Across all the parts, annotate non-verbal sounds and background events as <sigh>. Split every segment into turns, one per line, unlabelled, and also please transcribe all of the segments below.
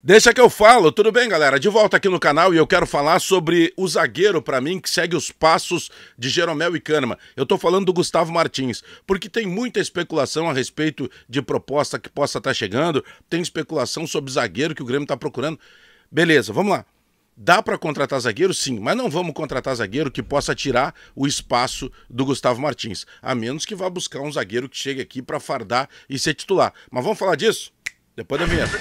Deixa que eu falo, tudo bem, galera? De volta aqui no canal e eu quero falar sobre o zagueiro, para mim, que segue os passos de Jeromel e Kahneman. Eu tô falando do Gustavo Martins, porque tem muita especulação a respeito de proposta que possa estar tá chegando, tem especulação sobre zagueiro que o Grêmio tá procurando. Beleza, vamos lá. Dá para contratar zagueiro? Sim, mas não vamos contratar zagueiro que possa tirar o espaço do Gustavo Martins, a menos que vá buscar um zagueiro que chegue aqui para fardar e ser titular. Mas vamos falar disso depois da vinheta.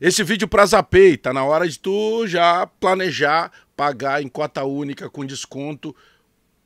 Esse vídeo pra Zapay, tá na hora de tu já planejar pagar em cota única com desconto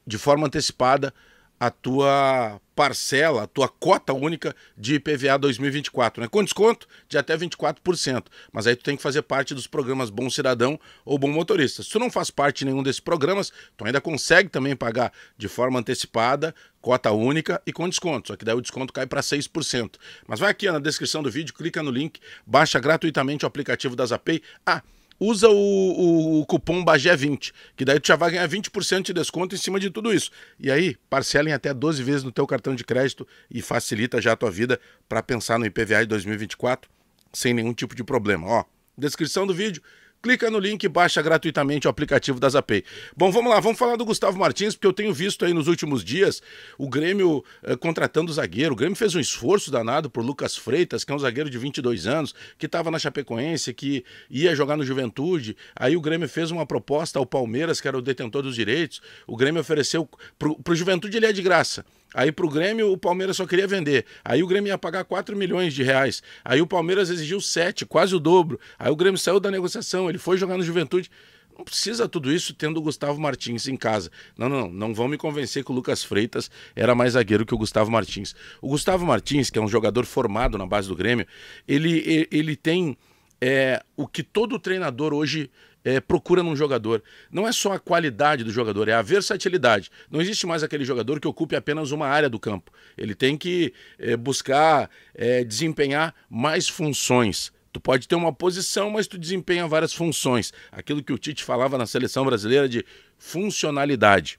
de forma antecipada a tua parcela, a tua cota única de IPVA 2024, né? com desconto de até 24%. Mas aí tu tem que fazer parte dos programas Bom Cidadão ou Bom Motorista. Se tu não faz parte de nenhum desses programas, tu ainda consegue também pagar de forma antecipada, cota única e com desconto. Só que daí o desconto cai para 6%. Mas vai aqui ó, na descrição do vídeo, clica no link, baixa gratuitamente o aplicativo da Zapay. Ah, usa o, o, o, cupom Bagé20, que daí tu já vai ganhar 20% de desconto em cima de tudo isso. E aí, parcela em até 12 vezes no teu cartão de crédito e facilita já a tua vida para pensar no IPVA de 2024 sem nenhum tipo de problema. Ó, descrição do vídeo, clica no link e baixa gratuitamente o aplicativo da Zapay. Bom, vamos lá, vamos falar do Gustavo Martins, porque eu tenho visto aí nos últimos dias o Grêmio eh, contratando zagueiro. O Grêmio fez um esforço danado por Lucas Freitas, que é um zagueiro de 22 anos, que estava na Chapecoense, que ia jogar no Juventude. Aí o Grêmio fez uma proposta ao Palmeiras, que era o detentor dos direitos. O Grêmio ofereceu. para o Juventude ele é de graça. Aí pro Grêmio o Palmeiras só queria vender. Aí o Grêmio ia pagar 4 milhões de reais. Aí o Palmeiras exigiu 7, quase o dobro. Aí o Grêmio saiu da negociação, ele foi jogar no Juventude. Não precisa tudo isso tendo o Gustavo Martins em casa. Não, não, não. Não vão me convencer que o Lucas Freitas era mais zagueiro que o Gustavo Martins. O Gustavo Martins, que é um jogador formado na base do Grêmio, ele, ele tem é, o que todo treinador hoje é, procura num jogador. Não é só a qualidade do jogador, é a versatilidade. Não existe mais aquele jogador que ocupe apenas uma área do campo. Ele tem que é, buscar é, desempenhar mais funções. Tu pode ter uma posição, mas tu desempenha várias funções. Aquilo que o Tite falava na seleção brasileira de funcionalidade.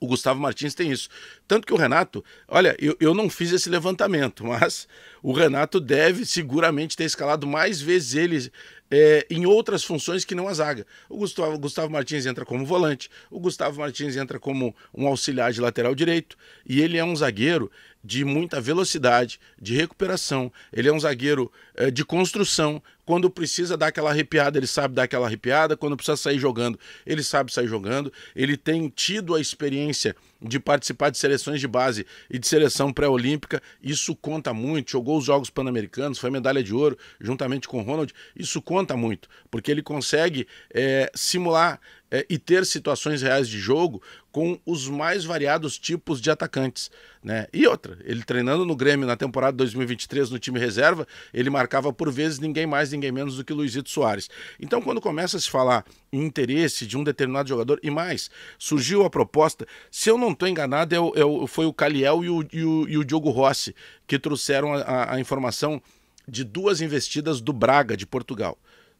O Gustavo Martins tem isso. Tanto que o Renato, olha, eu, eu não fiz esse levantamento, <laughs> mas o Renato deve seguramente ter escalado mais vezes ele é, em outras funções que não a zaga. O Gustavo, o Gustavo Martins entra como volante, o Gustavo Martins entra como um auxiliar de lateral direito, e ele é um zagueiro de muita velocidade, de recuperação, ele é um zagueiro é, de construção, quando precisa dar aquela arrepiada, ele sabe dar aquela arrepiada. Quando precisa sair jogando, ele sabe sair jogando. Ele tem tido a experiência de participar de seleções de base e de seleção pré-olímpica. Isso conta muito. Jogou os Jogos Pan-Americanos, foi medalha de ouro juntamente com o Ronald. Isso conta muito, porque ele consegue é, simular é, e ter situações reais de jogo com os mais variados tipos de atacantes. Né? E outra, ele treinando no Grêmio na temporada 2023 no time reserva, ele marcava por vezes ninguém mais ninguém menos do que Luizito Soares. Então, quando começa a se falar em interesse de um determinado jogador, e mais, surgiu a proposta, se eu não estou enganado, é o, é o, foi o Caliel e o, e, o, e o Diogo Rossi que trouxeram a, a, a informação de duas investidas do Braga, de Portugal.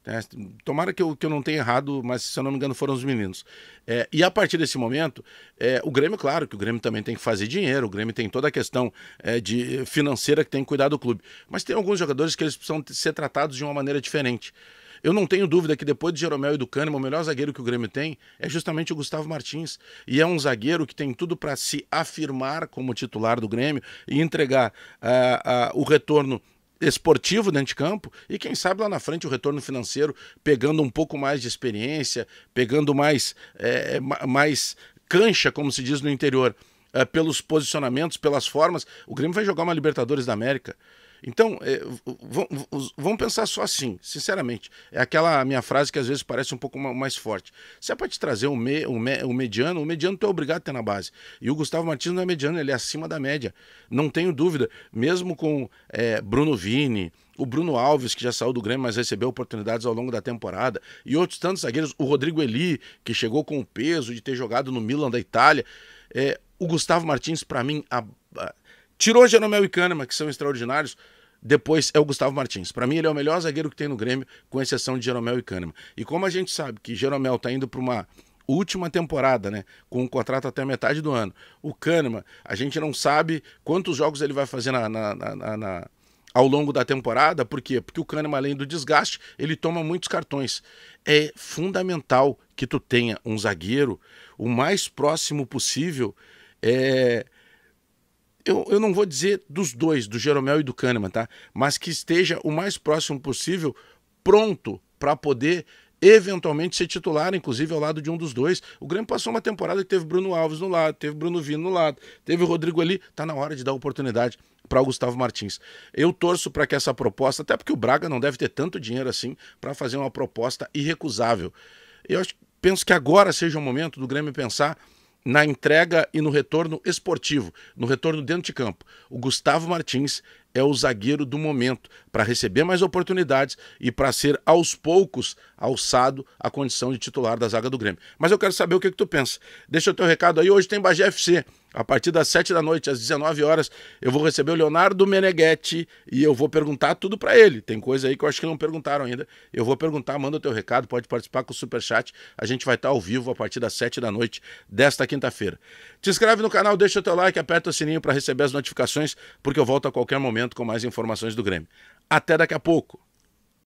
É, tomara que eu, que eu não tenha errado, mas se eu não me engano foram os meninos. É, e a partir desse momento, é, o Grêmio, claro que o Grêmio também tem que fazer dinheiro, o Grêmio tem toda a questão é, de financeira que tem que cuidar do clube. Mas tem alguns jogadores que eles precisam ser tratados de uma maneira diferente. Eu não tenho dúvida que depois de Jeromel e do Cânimo, o melhor zagueiro que o Grêmio tem é justamente o Gustavo Martins. E é um zagueiro que tem tudo para se afirmar como titular do Grêmio e entregar uh, uh, o retorno esportivo dentro de campo e quem sabe lá na frente o retorno financeiro pegando um pouco mais de experiência, pegando mais, é, é mais cancha, como se diz no interior, é, pelos posicionamentos, pelas formas. O Grêmio vai jogar uma Libertadores da América. Então, é, vamos pensar só assim, sinceramente. É aquela minha frase que às vezes parece um pouco mais forte. Se é para te trazer o, me, o, me, o mediano, o mediano tu é obrigado a ter na base. E o Gustavo Martins não é mediano, ele é acima da média. Não tenho dúvida. Mesmo com é, Bruno Vini, o Bruno Alves, que já saiu do Grêmio, mas recebeu oportunidades ao longo da temporada, e outros tantos zagueiros, o Rodrigo Eli, que chegou com o peso de ter jogado no Milan da Itália. É, o Gustavo Martins, para mim, a, a, tirou Jeromel e Kahneman, que são extraordinários, depois é o Gustavo Martins. Para mim, ele é o melhor zagueiro que tem no Grêmio, com exceção de Jeromel e Kahneman. E como a gente sabe que Jeromel está indo para uma última temporada, né? Com um contrato até a metade do ano. O Kahneman, a gente não sabe quantos jogos ele vai fazer na, na, na, na ao longo da temporada, por quê? Porque o Kahneman, além do desgaste, ele toma muitos cartões. É fundamental que tu tenha um zagueiro o mais próximo possível é, eu, eu não vou dizer dos dois, do Jeromel e do Kahneman, tá? Mas que esteja o mais próximo possível, pronto para poder eventualmente ser titular, inclusive ao lado de um dos dois. O Grêmio passou uma temporada que teve Bruno Alves no lado, teve Bruno Vino no lado, teve o Rodrigo ali, tá na hora de dar oportunidade para o Gustavo Martins. Eu torço para que essa proposta, até porque o Braga não deve ter tanto dinheiro assim para fazer uma proposta irrecusável. Eu acho, penso que agora seja o momento do Grêmio pensar na entrega e no retorno esportivo, no retorno dentro de campo. O Gustavo Martins é o zagueiro do momento para receber mais oportunidades e para ser aos poucos alçado à condição de titular da zaga do Grêmio. Mas eu quero saber o que, que tu pensa. Deixa o teu recado aí. Hoje tem Bagé FC. A partir das 7 da noite, às 19 horas, eu vou receber o Leonardo Meneghetti e eu vou perguntar tudo para ele. Tem coisa aí que eu acho que não perguntaram ainda. Eu vou perguntar, manda o teu recado, pode participar com o Super Chat. A gente vai estar ao vivo a partir das 7 da noite desta quinta-feira. Te inscreve no canal, deixa o teu like, aperta o sininho para receber as notificações, porque eu volto a qualquer momento com mais informações do Grêmio. Até daqui a pouco.